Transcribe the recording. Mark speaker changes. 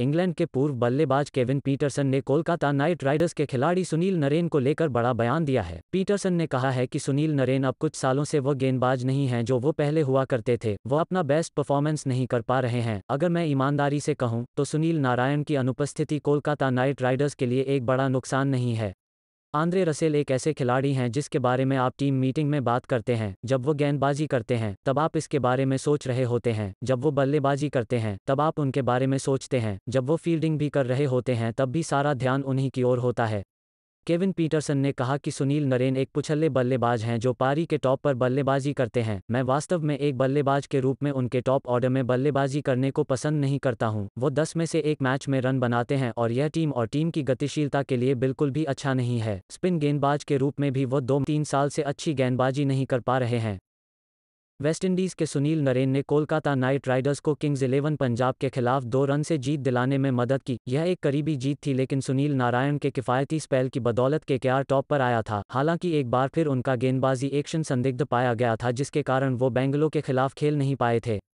Speaker 1: England के पूर्व बल्लेबाज केविन पीटरसन ने कोलकाता नाइट राइडर्स के खिलाड़ी सुनील नरेन को लेकर बड़ा बयान दिया है पीटरसन ने कहा है कि सुनील नरेन अब कुछ सालों से वह गेंदबाज नहीं हैं जो वो पहले हुआ करते थे वो अपना बेस्ट परफॉर्मेंस नहीं कर पा रहे हैं अगर मैं ईमानदारी से कहूँ तो सुनील नारायण की अनुपस्थिति कोलकाता नाइट राइडर्स के लिए एक बड़ा नुकसान नहीं है आंद्रे रसेल एक ऐसे खिलाड़ी हैं जिसके बारे में आप टीम मीटिंग में बात करते हैं जब वो गेंदबाजी करते हैं तब आप इसके बारे में सोच रहे होते हैं जब वो बल्लेबाजी करते हैं तब आप उनके बारे में सोचते हैं जब वो फील्डिंग भी कर रहे होते हैं तब भी सारा ध्यान उन्हीं की ओर होता है केविन पीटरसन ने कहा कि सुनील नरेन एक पुछल्ले बल्लेबाज हैं जो पारी के टॉप पर बल्लेबाजी करते हैं मैं वास्तव में एक बल्लेबाज के रूप में उनके टॉप ऑर्डर में बल्लेबाजी करने को पसंद नहीं करता हूं। वो दस में से एक मैच में रन बनाते हैं और यह टीम और टीम की गतिशीलता के लिए बिल्कुल भी अच्छा नहीं है स्पिन गेंदबाज के रूप में भी वो दो तीन साल से अच्छी गेंदबाजी नहीं कर पा रहे हैं वेस्टइंडीज के सुनील नरेन ने कोलकाता नाइट राइडर्स को किंग्स इलेवन पंजाब के खिलाफ दो रन से जीत दिलाने में मदद की यह एक करीबी जीत थी लेकिन सुनील नारायण के किफायती स्पेल की बदौलत के क्यार टॉप पर आया था हालांकि एक बार फिर उनका गेंदबाजी एक्शन संदिग्ध पाया गया था जिसके कारण वो बेंगलो के खिलाफ खेल नहीं पाए थे